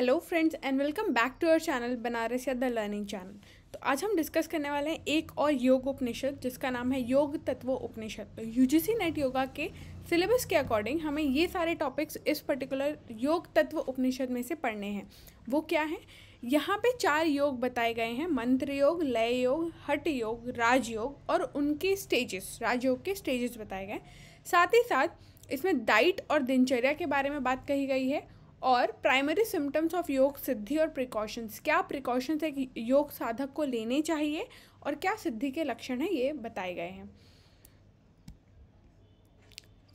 hello friends and welcome back to our channel Banaras या the learning channel तो आज हम डिस्कस करने वाले हैं एक और योग उपनिषद जिसका नाम है योग तत्व उपनिषद तो U G C NET yoga के सिलेबस के अकॉर्डिंग हमें ये सारे टॉपिक्स इस पर्टिकुलर योग तत्व उपनिषद में से पढ़ने हैं वो क्या है यहाँ पे चार योग बताए गए हैं मंत्र योग लय योग हट योग राजयोग और उनके स्टेजेस राजयोग के स्टेजेस बताए गए साथ ही साथ इसमें डाइट और दिनचर्या के बारे में बात कही गई है और प्राइमरी सिम्टम्स ऑफ योग सिद्धि और प्रिकॉशंस क्या प्रिकॉशंस एक योग साधक को लेने चाहिए और क्या सिद्धि के लक्षण हैं ये बताए गए हैं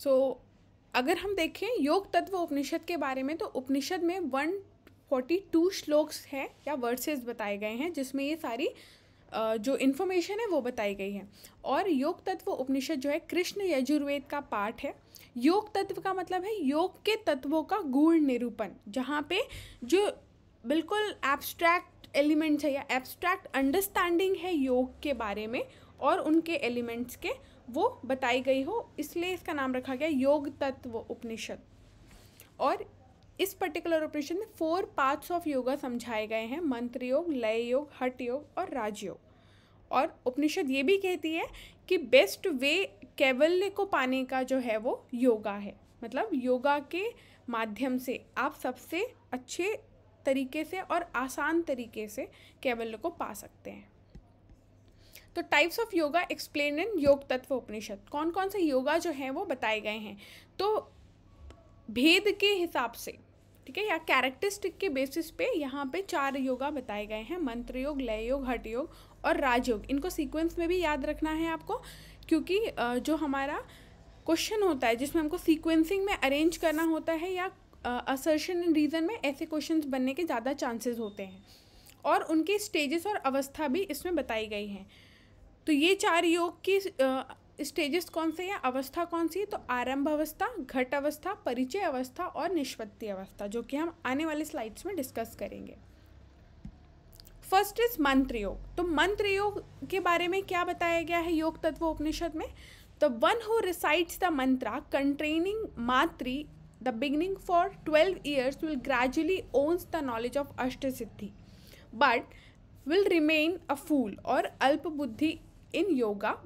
सो so, अगर हम देखें योग तत्व उपनिषद के बारे में तो उपनिषद में वन फोर्टी टू श्लोक्स हैं या वर्सेस बताए गए हैं जिसमें ये सारी जो इन्फॉर्मेशन है वो बताई गई है और योग तत्व उपनिषद जो है कृष्ण यजुर्वेद का पाठ है योग तत्व का मतलब है योग के तत्वों का गूढ़ निरूपण जहाँ पे जो बिल्कुल एब्स्ट्रैक्ट एलिमेंट्स है या एब्स्ट्रैक्ट अंडरस्टैंडिंग है योग के बारे में और उनके एलिमेंट्स के वो बताई गई हो इसलिए इसका नाम रखा गया योग तत्व उपनिषद और इस पर्टिकुलर ऑपरेशन में फोर पार्ट्स ऑफ योगा समझाए गए हैं मंत्र योग लय योग हट योग और राजयोग और उपनिषद ये भी कहती है कि बेस्ट वे कैवल्य को पाने का जो है वो योगा है मतलब योगा के माध्यम से आप सबसे अच्छे तरीके से और आसान तरीके से कैवल्य को पा सकते हैं तो types of yoga explain in Yoga Tattva उपनिषद कौन कौन से योगा जो हैं वो बताए गए हैं तो भेद के हिसाब से ठीक है या कैरेक्टरिस्टिक के बेसिस पे यहाँ पे चार योगा बताए गए हैं मंत्र योग लय योग हट योग और राजयोग इनको सीक्वेंस में भी याद रखना है आपको क्योंकि जो हमारा क्वेश्चन होता है जिसमें हमको सीक्वेंसिंग में अरेंज करना होता है या असर्शन एंड रीज़न में ऐसे क्वेश्चन बनने के ज़्यादा चांसेस होते हैं और उनके स्टेजेस और अवस्था भी इसमें बताई गई हैं तो ये चार योग की स्टेजेस कौन से या अवस्था कौन सी है तो आरंभ अवस्था घट अवस्था परिचय अवस्था और निष्पत्ति अवस्था जो कि हम आने वाले स्लाइड्स में डिस्कस करेंगे फर्स्ट इज मंत्र योग तो मंत्र योग के बारे में क्या बताया गया है योग तत्व उपनिषद में the one who resides the mantra containing मात्री the beginning for twelve years will gradually owns the knowledge of ashta siddhi but will remain a fool or alpa buddhi in yoga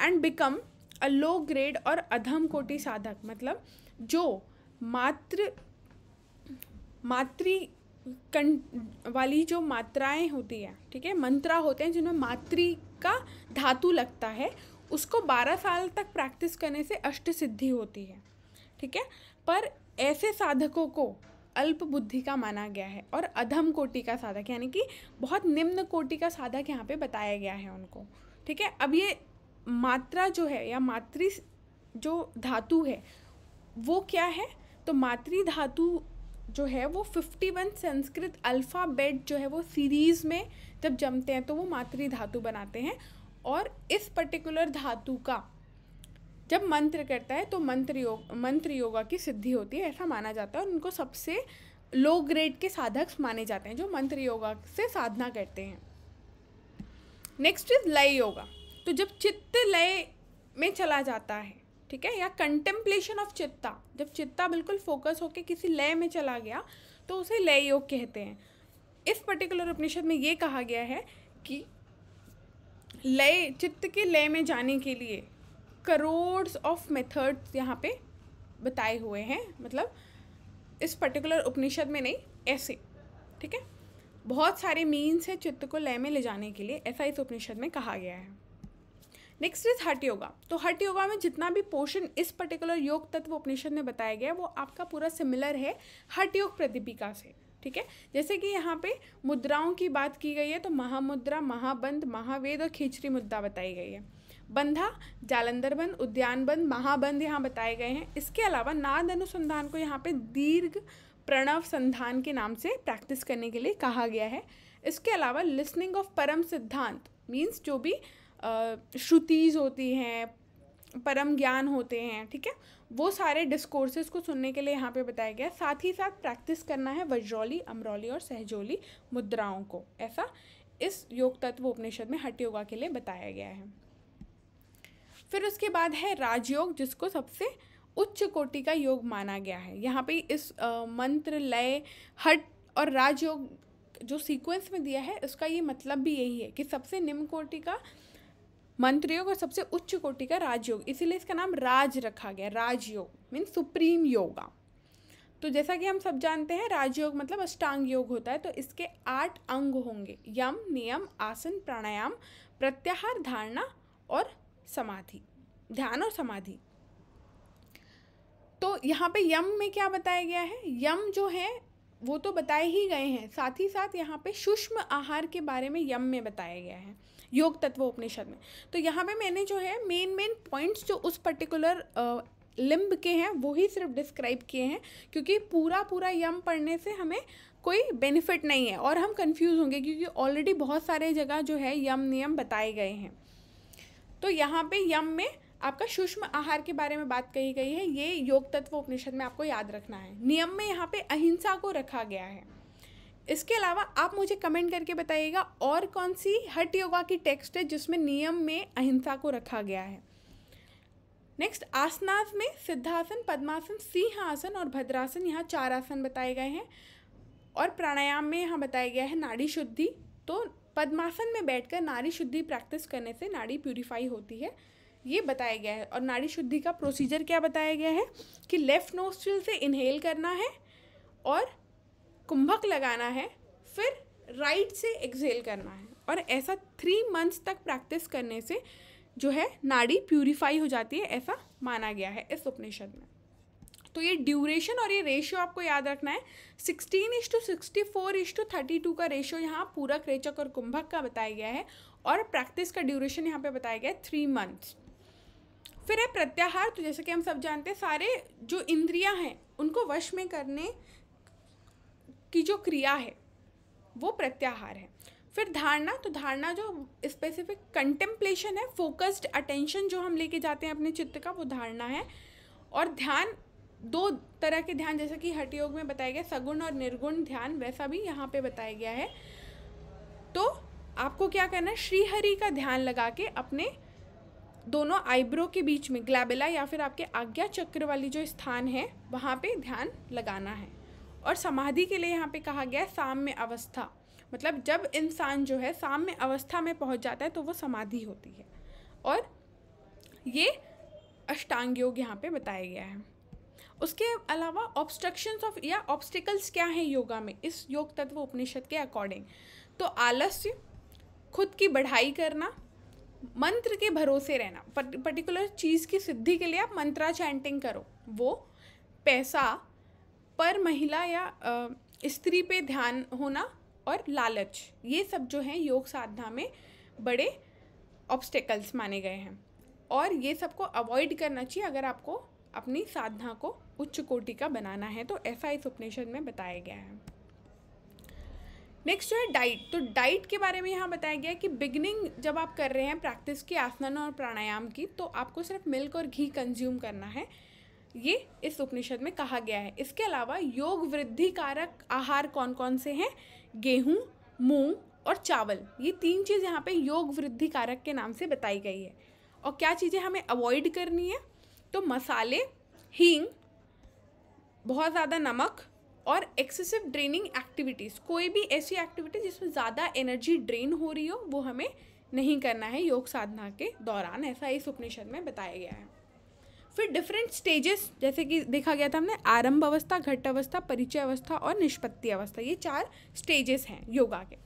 and become a low grade or adham कोटि साधक मतलब जो मात्र मातृ कं वाली जो मात्राएं होती है ठीक है मंत्रा होते हैं जिनमें मातृ का धातु लगता है उसको बारह साल तक प्रैक्टिस करने से अष्ट सिद्धि होती है ठीक है पर ऐसे साधकों को अल्प बुद्धि का माना गया है और अधम कोटि का साधक यानी कि बहुत निम्न कोटि का साधक यहाँ पे बताया गया है उनको ठीक है अब ये मात्रा जो है या मातृ जो धातु है वो क्या है तो मातृ धातु जो है वो फिफ्टी वन संस्कृत अल्फ़ाबेट जो है वो सीरीज़ में जब जमते हैं तो वो मातृ धातु बनाते हैं और इस पर्टिकुलर धातु का जब मंत्र करता है तो मंत्र योग मंत्र योगा की सिद्धि होती है ऐसा माना जाता है और उनको सबसे लो ग्रेड के साधक माने जाते हैं जो मंत्र योगा से साधना करते हैं नेक्स्ट इज लय योगा तो जब चित्त लय में चला जाता है ठीक है या कंटेम्पलेशन ऑफ चित्ता जब चित्ता बिल्कुल फोकस होके किसी लय में चला गया तो उसे लय योग कहते हैं इस पर्टिकुलर उपनिषद में ये कहा गया है कि लय चित्त के लय में जाने के लिए करोड़ ऑफ मेथड्स यहाँ पे बताए हुए हैं मतलब इस पर्टिकुलर उपनिषद में नहीं ऐसे ठीक है बहुत सारे मीन्स हैं चित्त को लय में ले जाने के लिए ऐसा इस उपनिषद में कहा गया है नेक्स्ट इज हट योगा तो हट योगा में जितना भी पोर्शन इस पर्टिकुलर योग तत्व उपनिषद में बताया गया है वो आपका पूरा सिमिलर है हट योग प्रदीपिका से ठीक है जैसे कि यहाँ पे मुद्राओं की बात की गई है तो महामुद्रा महाबंध महावेद और खिचड़ी मुद्रा बताई गई है बंधा जालंधर बंध उद्यान बंध महाबंध यहाँ बताए गए हैं इसके अलावा नाद अनुसंधान को यहाँ पे दीर्घ प्रणव संधान के नाम से प्रैक्टिस करने के लिए कहा गया है इसके अलावा लिसनिंग ऑफ परम सिद्धांत मीन्स जो भी श्रुतीज़ होती हैं परम ज्ञान होते हैं ठीक है वो सारे डिस्कोर्सेज को सुनने के लिए यहाँ पे बताया गया साथ ही साथ प्रैक्टिस करना है वज्रौली अमरौली और सहजोली मुद्राओं को ऐसा इस योग तत्व उपनिषद में हट योगा के लिए बताया गया है फिर उसके बाद है राजयोग जिसको सबसे उच्च कोटि का योग माना गया है यहाँ पे इस आ, मंत्र लय हट और राजयोग जो सीक्वेंस में दिया है उसका ये मतलब भी यही है कि सबसे निम्न कोटि का मंत्रियों का सबसे उच्च कोटि का राजयोग इसीलिए इसका नाम राज रखा गया राजयोग मीन सुप्रीम योगा तो जैसा कि हम सब जानते हैं राजयोग मतलब अष्टांग योग होता है तो इसके आठ अंग होंगे यम नियम आसन प्राणायाम प्रत्याहार धारणा और समाधि ध्यान और समाधि तो यहाँ पे यम में क्या बताया गया है यम जो है वो तो बताए ही गए हैं साथ ही साथ यहाँ पे सूक्ष्म आहार के बारे में यम में बताया गया है योग तत्व उपनिषद में तो यहाँ पे मैंने जो है मेन मेन पॉइंट्स जो उस पर्टिकुलर लिम्ब के हैं वो ही सिर्फ डिस्क्राइब किए हैं क्योंकि पूरा पूरा यम पढ़ने से हमें कोई बेनिफिट नहीं है और हम कंफ्यूज होंगे क्योंकि ऑलरेडी बहुत सारे जगह जो है यम नियम बताए गए हैं तो यहाँ पे यम में आपका सूक्ष्म आहार के बारे में बात कही गई है ये योग तत्व उपनिषद में आपको याद रखना है नियम में यहाँ पे अहिंसा को रखा गया है इसके अलावा आप मुझे कमेंट करके बताइएगा और कौन सी हट योगा की टेक्स्ट है जिसमें नियम में अहिंसा को रखा गया है नेक्स्ट आसनास में सिद्धासन पद्मासन सिंहासन और भद्रासन यहाँ चार आसन बताए गए हैं और प्राणायाम में यहाँ बताया गया है नाड़ी शुद्धि तो पद्मासन में बैठकर नाड़ी शुद्धि प्रैक्टिस करने से नाड़ी प्यूरिफाई होती है ये बताया गया है और नाड़ी शुद्धि का प्रोसीजर क्या बताया गया है कि लेफ़्ट नोस्ट्रिल से इनहेल करना है और कुंभक लगाना है फिर राइट से एक्सहेल करना है और ऐसा थ्री मंथ्स तक प्रैक्टिस करने से जो है नाड़ी प्यूरिफाई हो जाती है ऐसा माना गया है इस उपनिषद में तो ये ड्यूरेशन और ये रेशियो आपको याद रखना है sixteen is to sixty four is to thirty two का रेशियो यहाँ पूरक रेचक और कुंभक का बताया गया है और प्रैक्टिस का ड्यूरेशन यहाँ पे बताया गया है थ्री मंथ्स फिर है प्रत्याहार तो जैसे कि हम सब जानते हैं सारे जो इंद्रियां हैं उनको वश में करने की जो क्रिया है वो प्रत्याहार है फिर धारणा तो धारणा जो स्पेसिफिक कंटेम्पलेशन है फोकस्ड अटेंशन जो हम लेके जाते हैं अपने चित्त का वो धारणा है और ध्यान दो तरह के ध्यान जैसे कि हट योग में बताया गया सगुण और निर्गुण ध्यान वैसा भी यहाँ पे बताया गया है तो आपको क्या करना है श्रीहरि का ध्यान लगा के अपने दोनों आईब्रो के बीच में ग्लैबेला या फिर आपके आज्ञा चक्र वाली जो स्थान है वहाँ पे ध्यान लगाना है और समाधि के लिए यहाँ पे कहा गया है साम्य अवस्था मतलब जब इंसान जो है साम्य अवस्था में पहुँच जाता है तो वो समाधि होती है और ये अष्टांग योग यहाँ पर बताया गया है उसके अलावा ऑब्स्ट्रक्शंस ऑफ या ऑब्स्टिकल्स क्या हैं योगा में इस योग तत्व उपनिषद के अकॉर्डिंग तो आलस्य खुद की बढ़ाई करना मंत्र के भरोसे रहना पर्टिकुलर चीज़ की सिद्धि के लिए आप मंत्रा चैंटिंग करो वो पैसा पर महिला या स्त्री पे ध्यान होना और लालच ये सब जो हैं योग साधना में बड़े ऑब्स्टेकल्स माने गए हैं और ये सबको अवॉइड करना चाहिए अगर आपको अपनी साधना को उच्च कोटि का बनाना है तो ऐसा इस उपनिषद में बताया गया है नेक्स्ट जो है डाइट तो डाइट के बारे में यहाँ बताया गया है कि बिगनिंग जब आप कर रहे हैं प्रैक्टिस की आसनों और प्राणायाम की तो आपको सिर्फ मिल्क और घी कंज्यूम करना है ये इस उपनिषद में कहा गया है इसके अलावा योग वृद्धि कारक आहार कौन कौन से हैं गेहूँ मूंग और चावल ये तीन चीज़ यहाँ पे योग वृद्धि कारक के नाम से बताई गई है और क्या चीज़ें हमें अवॉइड करनी है तो मसाले हींग बहुत ज़्यादा नमक और एक्सेसिव ड्रेनिंग एक्टिविटीज़ कोई भी ऐसी एक्टिविटी जिसमें ज़्यादा एनर्जी ड्रेन हो रही हो वो हमें नहीं करना है योग साधना के दौरान ऐसा इस उपनिषद में बताया गया है फिर डिफरेंट स्टेजेस जैसे कि देखा गया था हमने आरंभ अवस्था घट अवस्था परिचय अवस्था और निष्पत्ति अवस्था ये चार स्टेजेस हैं योगा के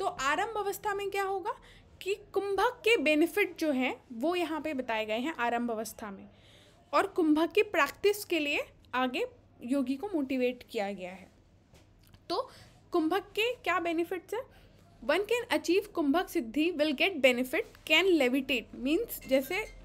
तो आरंभ अवस्था में क्या होगा कि कुंभक के बेनिफिट जो हैं वो यहाँ पे बताए गए हैं आरंभ अवस्था में और कुंभक की प्रैक्टिस के लिए आगे योगी को मोटिवेट किया गया है तो कुंभक के क्या बेनिफिट्स हैं one can achieve kumbhak siddhi will get benefit can levitate means जैसे